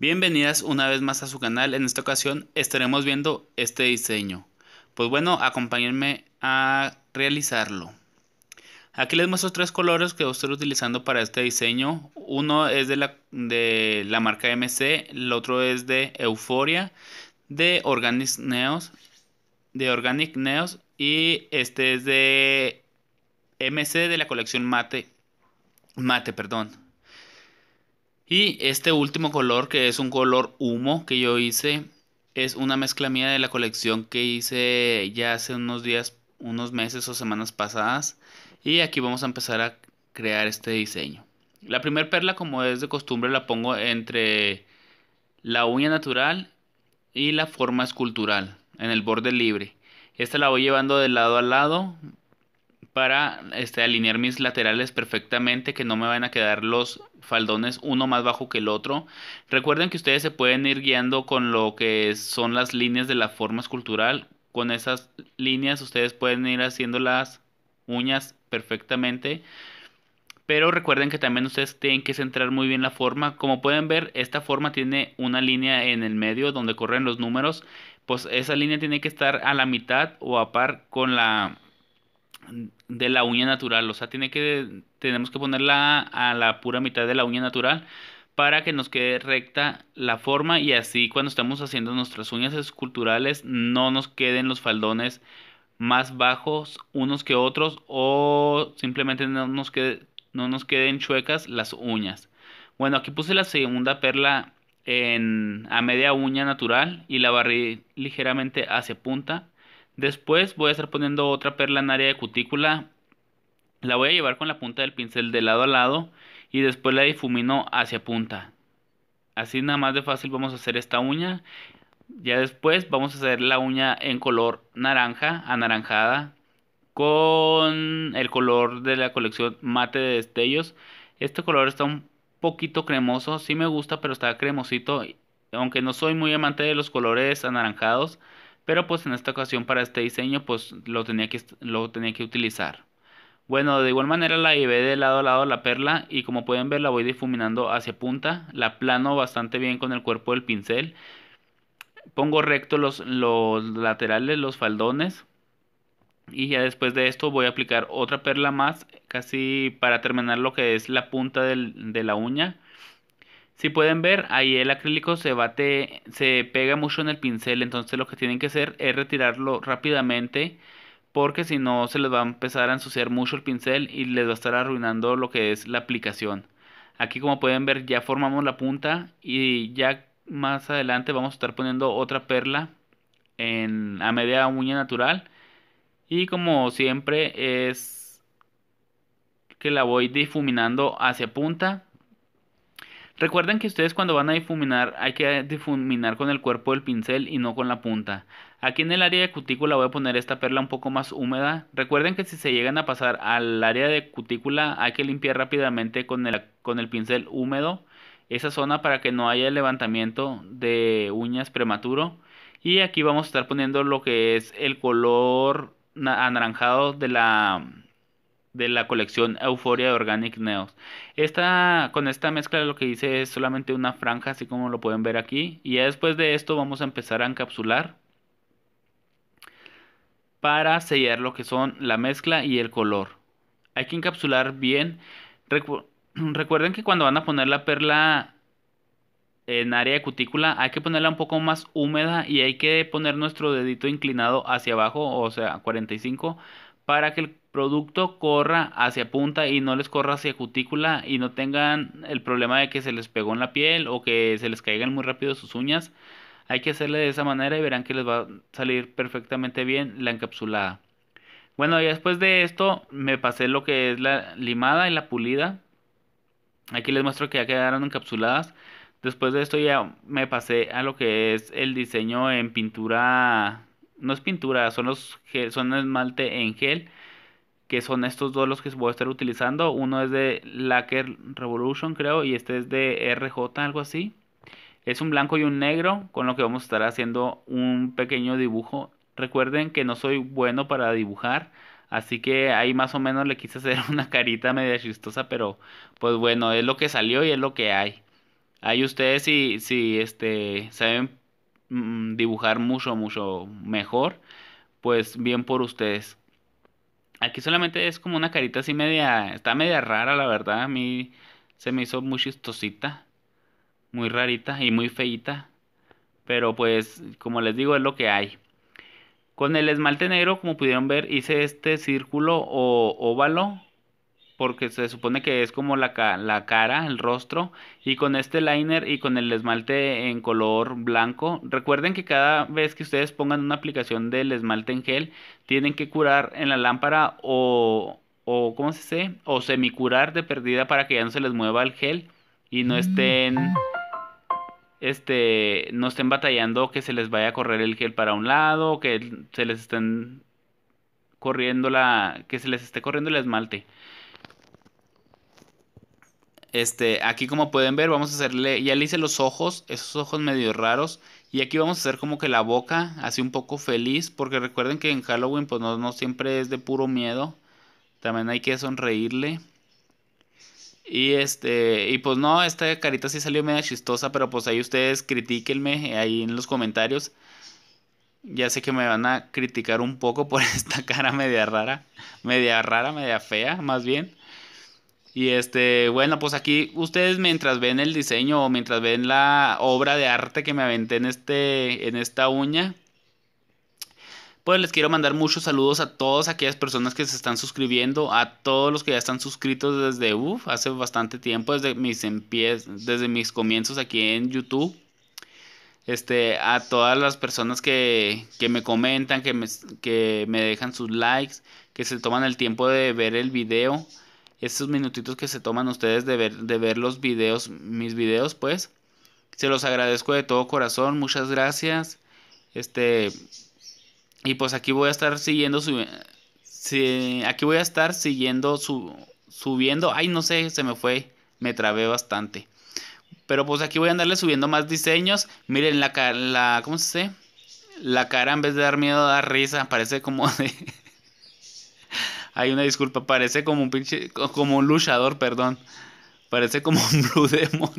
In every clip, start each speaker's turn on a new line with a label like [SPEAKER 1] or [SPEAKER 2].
[SPEAKER 1] Bienvenidas una vez más a su canal, en esta ocasión estaremos viendo este diseño. Pues bueno, acompáñenme a realizarlo. Aquí les muestro tres colores que voy a estar utilizando para este diseño. Uno es de la, de la marca MC, el otro es de Euforia, de Organic Neos, de Organic y este es de MC de la colección Mate, Mate, perdón. Y este último color, que es un color humo que yo hice, es una mezcla mía de la colección que hice ya hace unos días, unos meses o semanas pasadas. Y aquí vamos a empezar a crear este diseño. La primera perla, como es de costumbre, la pongo entre la uña natural y la forma escultural, en el borde libre. Esta la voy llevando de lado a lado para este, alinear mis laterales perfectamente, que no me van a quedar los faldones uno más bajo que el otro. Recuerden que ustedes se pueden ir guiando con lo que son las líneas de la forma escultural. Con esas líneas ustedes pueden ir haciendo las uñas perfectamente. Pero recuerden que también ustedes tienen que centrar muy bien la forma. Como pueden ver, esta forma tiene una línea en el medio donde corren los números. Pues esa línea tiene que estar a la mitad o a par con la de la uña natural. O sea, tiene que, tenemos que ponerla a la pura mitad de la uña natural para que nos quede recta la forma y así cuando estamos haciendo nuestras uñas esculturales no nos queden los faldones más bajos unos que otros o simplemente no nos, quede, no nos queden chuecas las uñas. Bueno, aquí puse la segunda perla en, a media uña natural y la barrí ligeramente hacia punta Después voy a estar poniendo otra perla en área de cutícula. La voy a llevar con la punta del pincel de lado a lado y después la difumino hacia punta. Así nada más de fácil vamos a hacer esta uña. Ya después vamos a hacer la uña en color naranja, anaranjada, con el color de la colección mate de destellos. Este color está un poquito cremoso, sí me gusta, pero está cremosito. Aunque no soy muy amante de los colores anaranjados, pero pues en esta ocasión para este diseño pues lo tenía que, lo tenía que utilizar. Bueno, de igual manera la llevé de lado a lado la perla y como pueden ver la voy difuminando hacia punta, la plano bastante bien con el cuerpo del pincel, pongo recto los, los laterales, los faldones y ya después de esto voy a aplicar otra perla más casi para terminar lo que es la punta de la uña si pueden ver, ahí el acrílico se bate, se pega mucho en el pincel, entonces lo que tienen que hacer es retirarlo rápidamente porque si no se les va a empezar a ensuciar mucho el pincel y les va a estar arruinando lo que es la aplicación. Aquí como pueden ver ya formamos la punta y ya más adelante vamos a estar poniendo otra perla en, a media uña natural. Y como siempre es que la voy difuminando hacia punta Recuerden que ustedes cuando van a difuminar hay que difuminar con el cuerpo del pincel y no con la punta. Aquí en el área de cutícula voy a poner esta perla un poco más húmeda. Recuerden que si se llegan a pasar al área de cutícula hay que limpiar rápidamente con el, con el pincel húmedo esa zona para que no haya levantamiento de uñas prematuro. Y aquí vamos a estar poniendo lo que es el color anaranjado de la, de la colección Euphoria de Organic Neos. con esta mezcla lo que hice es solamente una franja, así como lo pueden ver aquí. Y ya después de esto vamos a empezar a encapsular para sellar lo que son la mezcla y el color. Hay que encapsular bien. recuerden que cuando van a poner la perla en área de cutícula hay que ponerla un poco más húmeda y hay que poner nuestro dedito inclinado hacia abajo, o sea, 45, para que el producto corra hacia punta y no les corra hacia cutícula y no tengan el problema de que se les pegó en la piel o que se les caigan muy rápido sus uñas. Hay que hacerle de esa manera y verán que les va a salir perfectamente bien la encapsulada. Bueno, ya después de esto me pasé lo que es la limada y la pulida. Aquí les muestro que ya quedaron encapsuladas. Después de esto ya me pasé a lo que es el diseño en pintura. No es pintura, son los son esmalte en gel que son estos dos los que voy a estar utilizando. Uno es de Lacker Revolution, creo, y este es de RJ, algo así. Es un blanco y un negro, con lo que vamos a estar haciendo un pequeño dibujo. Recuerden que no soy bueno para dibujar, así que ahí más o menos le quise hacer una carita media chistosa, pero pues bueno, es lo que salió y es lo que hay. Ahí ustedes si, si este, saben mm, dibujar mucho, mucho mejor, pues bien por ustedes. Aquí solamente es como una carita así media, está media rara la verdad, a mí se me hizo muy chistosita, muy rarita y muy feita, pero pues como les digo es lo que hay. Con el esmalte negro, como pudieron ver, hice este círculo o óvalo porque se supone que es como la, cara, el rostro, y con este liner y con el esmalte en color blanco. Recuerden que cada vez que ustedes pongan una aplicación del esmalte en gel, tienen que curar en la lámpara o, o ¿cómo se dice? O semicurar de perdida para que ya no se les mueva el gel y no mm. estén... Este, no estén batallando que se les vaya a correr el gel para un lado, que se les estén corriendo la que se les esté corriendo el esmalte. Este, aquí como pueden ver, vamos a hacerle, ya le hice los ojos, esos ojos medio raros. Y aquí vamos a hacer como que la boca, así un poco feliz, porque recuerden que en Halloween pues no, no siempre es de puro miedo. También hay que sonreírle. Y este, y pues no, esta carita sí salió media chistosa, pero pues ahí ustedes critíquenme ahí en los comentarios. Ya sé que me van a criticar un poco por esta cara media rara, media rara, media fea, más bien. Y este, bueno, pues aquí ustedes mientras ven el diseño o mientras ven la obra de arte que me aventé en, este, en esta uña, pues les quiero mandar muchos saludos a todas aquellas personas que se están suscribiendo, a todos los que ya están suscritos desde hace bastante tiempo, desde mis, desde mis comienzos aquí en YouTube. Este, a todas las personas que, que me comentan, que me, que me dejan sus likes, que se toman el tiempo de ver el video estos minutitos que se toman ustedes de ver, de ver los videos, mis videos, pues. Se los agradezco de todo corazón, muchas gracias. Este. Y pues aquí voy a estar siguiendo Si, aquí voy a estar siguiendo su, subiendo. Ay, no sé, se me fue. Me trabé bastante. Pero pues aquí voy a andarle subiendo más diseños. Miren la cara. La, ¿Cómo se dice? La cara en vez de dar miedo da risa. Parece como de. Hay una disculpa, parece como un pinche, como un luchador, perdón. Parece como un Blue Demon.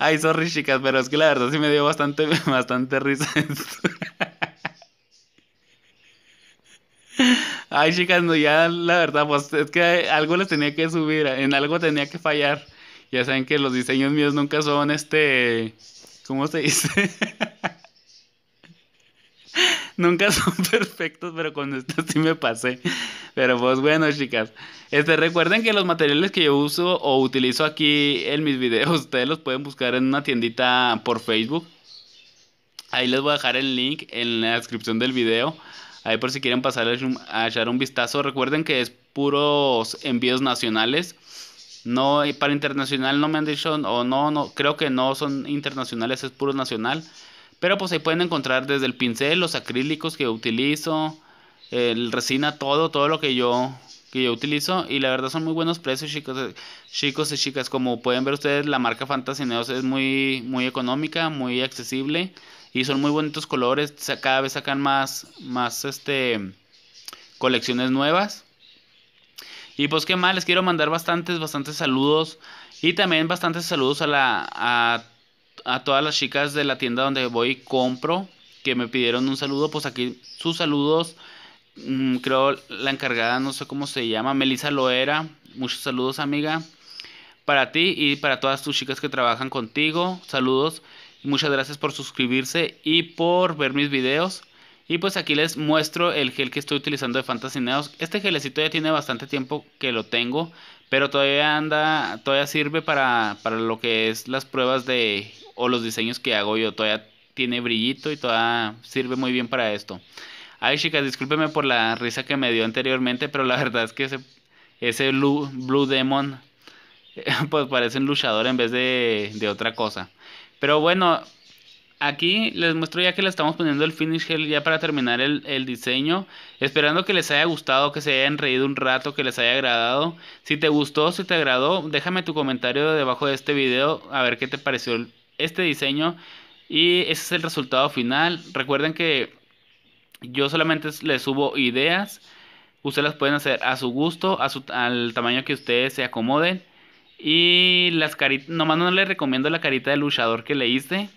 [SPEAKER 1] Ay, sorry chicas, pero es que la verdad sí me dio bastante, bastante risa Ay, chicas, no, ya la verdad, pues es que algo les tenía que subir, en algo tenía que fallar. Ya saben que los diseños míos nunca son este. ¿Cómo se dice? nunca son perfectos, pero con esto sí me pasé. Pero pues bueno, chicas. Este, recuerden que los materiales que yo uso o utilizo aquí en mis videos, ustedes los pueden buscar en una tiendita por Facebook. Ahí les voy a dejar el link en la descripción del video. Ahí por si quieren pasar a echar un vistazo. Recuerden que es puros envíos nacionales. No, para internacional no me han dicho, o no, no, creo que no son internacionales, es puro nacional. Pero pues ahí pueden encontrar desde el pincel, los acrílicos que utilizo, el resina, todo, todo lo que yo utilizo y la verdad son muy buenos precios chicos chicos y chicas como pueden ver ustedes la marca Fantasy Neos es muy muy económica muy accesible y son muy bonitos colores cada vez sacan más más este colecciones nuevas y pues qué más les quiero mandar bastantes bastantes saludos y también bastantes saludos a la a a todas las chicas de la tienda donde voy compro, que me pidieron un saludo, pues aquí sus saludos. Mm, creo la encargada, no sé cómo se llama, Melissa Loera. Muchos saludos, amiga. Para ti y para todas tus chicas que trabajan contigo. Saludos. Muchas gracias por suscribirse y por ver mis videos. Y pues aquí les muestro el gel que estoy utilizando de Fantasy Neos. Este gelecito ya tiene bastante tiempo que lo tengo. Pero todavía anda, todavía sirve para, para lo que es las pruebas de o los diseños que hago yo. Todavía tiene brillito y todavía sirve muy bien para esto. Ay, chicas, discúlpeme por la risa que me dio anteriormente, pero la verdad es que ese, Blue, Demon pues parece un luchador en vez de, otra cosa. Pero bueno, aquí les muestro ya que le estamos poniendo el finish gel ya para terminar el, el, diseño. Esperando que les haya gustado, que se hayan reído un rato, que les haya agradado. Si te gustó, si te agradó, déjame tu comentario debajo de este video a ver qué te pareció el este diseño y ese es el resultado final. Recuerden que yo solamente les subo ideas. Ustedes las pueden hacer a su gusto, al tamaño que ustedes se acomoden. Y las caritas, nomás no les recomiendo la carita del luchador que le hice.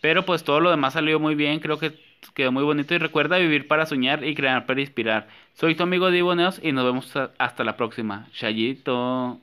[SPEAKER 1] Pero pues todo lo demás salió muy bien, creo que quedó muy bonito. Y recuerda vivir para soñar y crear para inspirar. Soy tu amigo Divo y nos vemos hasta la próxima. Chayito.